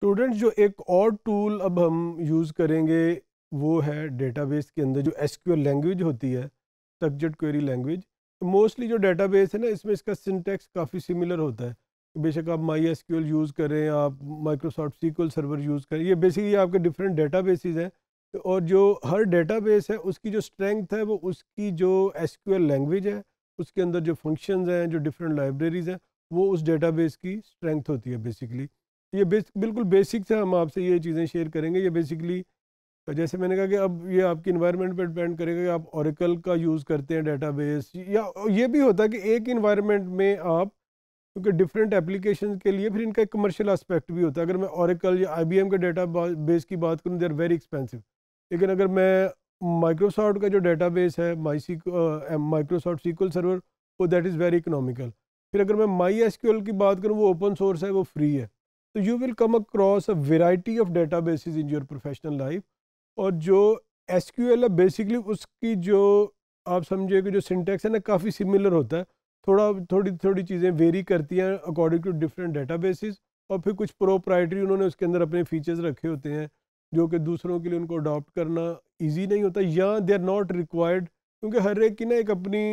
students जो एक और टूल अब हम यूज़ करेंगे वो है डेटाबेस के अंदर जो एस लैंग्वेज होती है सब्जेक्ट क्वेरी लैंग्वेज मोस्टली जो डेटाबेस है ना इसमें इसका सिंटेक्स काफ़ी सिमिलर होता है बेशक आप माई एस यूज़ करें आप माइक्रोसॉफ्ट सीक्वल सर्वर यूज़ करें ये बेसिकली आपके डिफरेंट डेटा हैं और जो हर डेटा है उसकी जो स्ट्रेंथ है वो उसकी जो एस लैंग्वेज है उसके अंदर जो फंक्शन हैं जो डिफरेंट लाइब्रेरीज़ हैं वो उस डेटा की स्ट्रेंथ होती है बेसिकली तो ये बिल्कुल बेसिक था हम आपसे ये चीज़ें शेयर करेंगे ये बेसिकली जैसे मैंने कहा कि अब ये आपकी इन्वायरमेंट पर डिपेंड करेगा कि आप औरकल का यूज़ करते हैं डेटाबेस या ये भी होता है कि एक इन्वायरमेंट में आप क्योंकि डिफरेंट एप्लीकेशन के लिए फिर इनका एक कमर्शियल आस्पेक्ट भी होता है अगर मैं औरकल या आई के डेटा बेस की बात करूँ दे आर वेरी एक्सपेंसिव लेकिन अगर मैं माइक्रोसॉफ्ट का जो डेटा बेस है माई माइक्रोसॉफ्ट सीक्वल सर्वर वो दैट इज़ वेरी इकोनॉमिकल फिर अगर मैं माई एस की बात करूँ वो ओपन सोर्स है वो फ्री है तो you will come across a variety of data bases in your professional life और जो एस क्यू एल है बेसिकली उसकी जो आप समझिए कि जो सिंटेक्स है ना काफ़ी सिमिलर होता है थोड़ा थोड़ी थोड़ी चीज़ें वेरी करती हैं according to different data bases और फिर कुछ प्रोप्राइटरी उन्होंने उसके अंदर अपने फीचर्स रखे होते हैं जो कि दूसरों के लिए उनको अडॉप्ट करना ईजी नहीं होता या दे आर नॉट रिक्वायर्ड क्योंकि हर एक की ना एक अपनी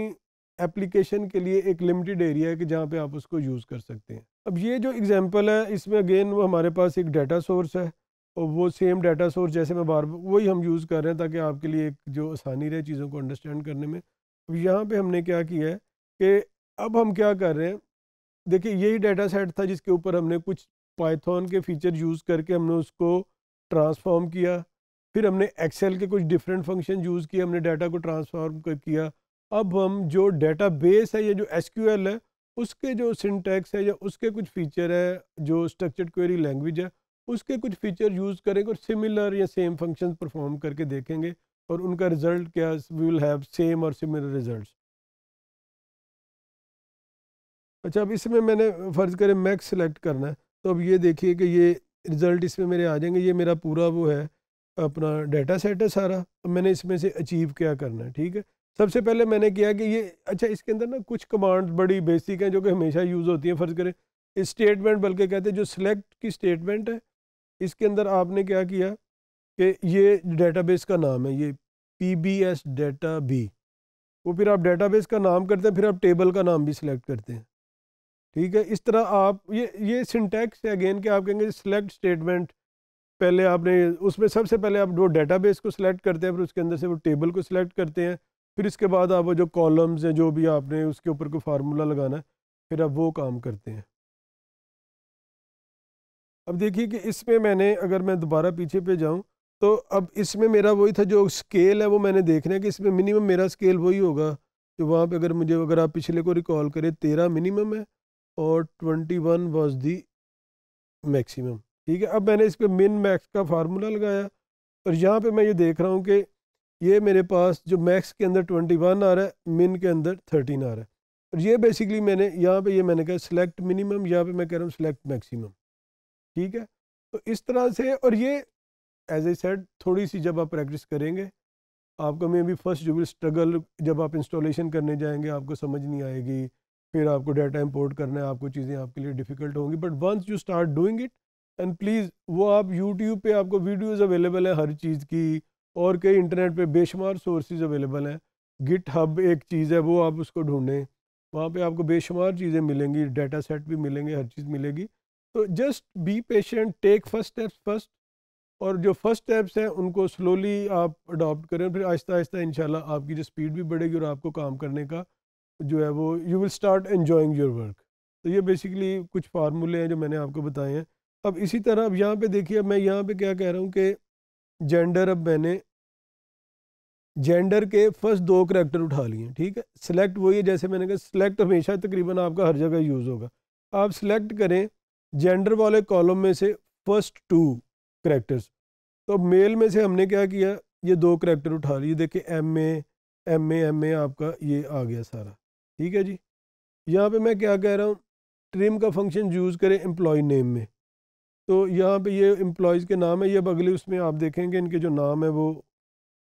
एप्लीकेशन के लिए एक लिमिटेड एरिया है कि जहाँ पे आप उसको यूज़ कर सकते हैं अब ये जो एग्जांपल है इसमें अगेन वो हमारे पास एक डाटा सोर्स है और वो सेम डाटा सोर्स जैसे मैं बार बार वही हम यूज़ कर रहे हैं ताकि आपके लिए एक जो आसानी रहे चीज़ों को अंडरस्टैंड करने में अब यहाँ पर हमने क्या किया है कि अब हम क्या कर रहे हैं देखिए यही डाटा सेट था जिसके ऊपर हमने कुछ पाइथन के फीचर यूज़ करके हमने उसको ट्रांसफॉर्म किया फिर हमने एक्सेल के कुछ डिफरेंट फंक्शन यूज़ किए हमने डाटा को ट्रांसफॉर्म किया अब हम जो डेटा बेस है या जो एस है उसके जो सिंटैक्स है या उसके कुछ फीचर है जो स्ट्रक्चर्ड क्वेरी लैंग्वेज है उसके कुछ फीचर यूज़ करेंगे और सिमिलर या सेम फंक्शन परफॉर्म करके देखेंगे और उनका रिजल्ट क्या वी विल हैव सेम और सिमिलर रिजल्ट अच्छा अब इसमें मैंने फ़र्ज़ करें मैक्स सेलेक्ट करना है तो अब ये देखिए कि ये रिज़ल्ट इसमें मेरे आ जाएंगे ये मेरा पूरा वो है अपना डेटा सेट है सारा अब मैंने इसमें से अचीव क्या करना है ठीक है सबसे पहले मैंने किया कि ये अच्छा इसके अंदर ना कुछ कमांड्स बड़ी बेसिक हैं जो कि हमेशा यूज़ होती हैं फ़र्ज़ करें स्टेटमेंट बल्कि कहते हैं जो सिलेक्ट की स्टेटमेंट है इसके अंदर आपने क्या किया कि ये डेटाबेस का नाम है ये पी बी एस डेटा बी वो फिर आप डेटाबेस का नाम करते हैं फिर आप टेबल का नाम भी सिलेक्ट करते हैं ठीक है इस तरह आप ये ये सिंटैक्स है अगेन कि आप कहेंगे सिलेक्ट स्टेटमेंट पहले आपने उसमें सबसे पहले आप वो डेटाबेस को सिलेक्ट करते हैं फिर उसके अंदर से वो टेबल को सिलेक्ट करते हैं फिर इसके बाद आप जो कॉलम्स हैं जो भी आपने उसके ऊपर कोई फार्मूला लगाना है फिर आप वो काम करते हैं अब देखिए कि इसमें मैंने अगर मैं दोबारा पीछे पे जाऊं तो अब इसमें मेरा वही था जो स्केल है वो मैंने देखना है कि इसमें मिनिमम मेरा स्केल वही होगा जो वहाँ पे अगर मुझे अगर आप पिछले को रिकॉल करें तेरह मिनिमम है और twenty one was the maximum ठीक है अब मैंने इस पर मिन मैक्स का फार्मूला लगाया और यहाँ पर मैं ये देख रहा हूँ कि ये मेरे पास जो मैक्स के अंदर ट्वेंटी वन आ रहा है मिन के अंदर थर्टीन आ रहा है और ये बेसिकली मैंने यहाँ पे ये मैंने कहा सिलेक्ट मिनिमम यहाँ पे मैं कह रहा हूँ सिलेक्ट मैक्सिमम ठीक है तो इस तरह से और ये एज ए सेट थोड़ी सी जब आप प्रैक्टिस करेंगे आपको मे भी फर्स्ट जो भी स्ट्रगल जब आप इंस्टॉलेशन करने जाएंगे आपको समझ नहीं आएगी फिर आपको डाटा इम्पोर्ट करना है आपको चीज़ें आपके लिए डिफ़िकल्ट होंगी but once you start doing it and please वो आप यूट्यूब पे आपको वीडियोस अवेलेबल है हर चीज़ की और कई इंटरनेट पे बेशुमार सोर्सेज अवेलेबल हैं गिट हब एक चीज़ है वो आप उसको ढूंढें वहाँ पे आपको बेशुमार चीज़ें मिलेंगी डाटा सेट भी मिलेंगे हर चीज़ मिलेगी तो just be patient take first steps first और जो फर्स्ट स्टेप्स हैं उनको स्लोली आप अडॉप्ट करें फिर आहिस्ता आहिस्ता इन आपकी जो स्पीड भी बढ़ेगी और आपको काम करने का जो है वो you will start enjoying your work तो ये बेसिकली कुछ फार्मूले हैं जो मैंने आपको बताए हैं अब इसी तरह अब यहाँ पे देखिए मैं यहाँ पे क्या कह रहा हूँ कि जेंडर अब मैंने जेंडर के फर्स्ट दो करेक्टर उठा लिए ठीक है सिलेक्ट वही है जैसे मैंने कहा सिलेक्ट हमेशा तकरीबन आपका हर जगह यूज़ होगा आप सिलेक्ट करें जेंडर वाले कॉलम में से फर्स्ट टू करेक्टर्स तो मेल में से हमने क्या किया ये दो करेक्टर उठा लिए देखिए M A M A M A आपका ये आ गया सारा ठीक है जी यहाँ पे मैं क्या कह रहा हूँ ट्रिम का फंक्शन यूज़ करें एम्प्लॉय नेम में तो यहाँ पे ये एम्प्लॉयज़ के नाम है ये अब अगले उसमें आप देखेंगे इनके जो नाम है वो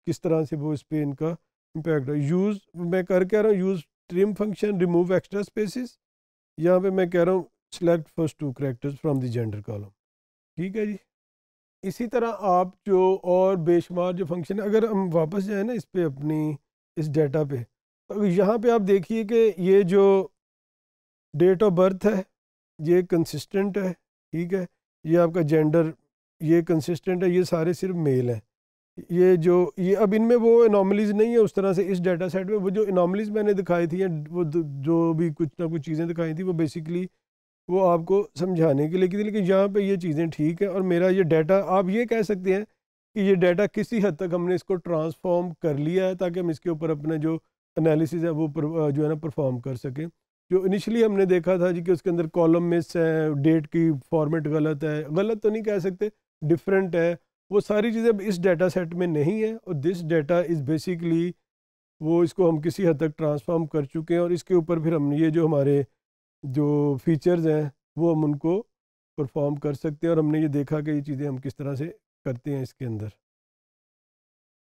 किस तरह से वो इस पर इनका इम्पैक्ट है यूज़ मैं कर कह रहा हूँ use trim function remove extra spaces यहाँ पे मैं कह रहा हूँ select first two characters from the gender column ठीक है जी इसी तरह आप जो और बेशुमार जो फंक्शन है अगर हम वापस जाए ना इस पर अपनी इस डेटा पे तो यहाँ पे आप देखिए कि ये जो डेट ऑफ बर्थ है ये कंसिस्टेंट है ठीक है ये आपका जेंडर ये कंसिस्टेंट है ये सारे सिर्फ मेल हैं ये जो ये अब इनमें वो इनॉमलीज नहीं है उस तरह से इस डाटा सेट में वो जो इनॉमलीज मैंने दिखाई थी या वो जो भी कुछ ना कुछ चीज़ें दिखाई थी वो बेसिकली वो आपको समझाने के लिए की थी लेकिन यहाँ पे ये चीज़ें ठीक है और मेरा ये डाटा आप ये कह सकते हैं कि ये डाटा किसी हद तक हमने इसको ट्रांसफॉर्म कर लिया है ताकि हम इसके ऊपर अपना जो एनालिसिस है वो पर, जो है ना परफॉर्म कर सकें जो इनिशियली हमने देखा था जी कि उसके अंदर कॉलम मिस है डेट की फॉर्मेट गलत है गलत तो नहीं कह सकते डिफरेंट है वो सारी चीज़ें अब इस डेटा सेट में नहीं है और दिस डेटा इज़ बेसिकली वो इसको हम किसी हद तक ट्रांसफॉर्म कर चुके हैं और इसके ऊपर फिर हम ये जो हमारे जो फीचर्स हैं वो हम उनको परफॉर्म कर सकते हैं और हमने ये देखा कि ये चीज़ें हम किस तरह से करते हैं इसके अंदर